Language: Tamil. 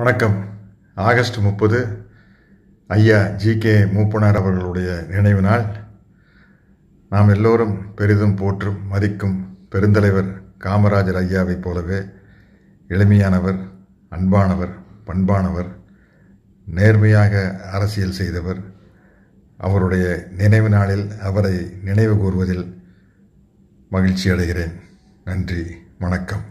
வணக்கம் ஆகஸ்ட் முப்பது ஐயா ஜி கே மூப்பனார் அவர்களுடைய நினைவு நாள் நாம் எல்லோரும் பெரிதும் போற்றும் மதிக்கும் பெருந்தலைவர் காமராஜர் ஐயாவைப் போலவே எளிமையானவர் அன்பானவர் பண்பானவர் நேர்மையாக அரசியல் செய்தவர் அவருடைய நினைவு நாளில் அவரை நினைவு கூறுவதில் மகிழ்ச்சி அடைகிறேன் நன்றி வணக்கம்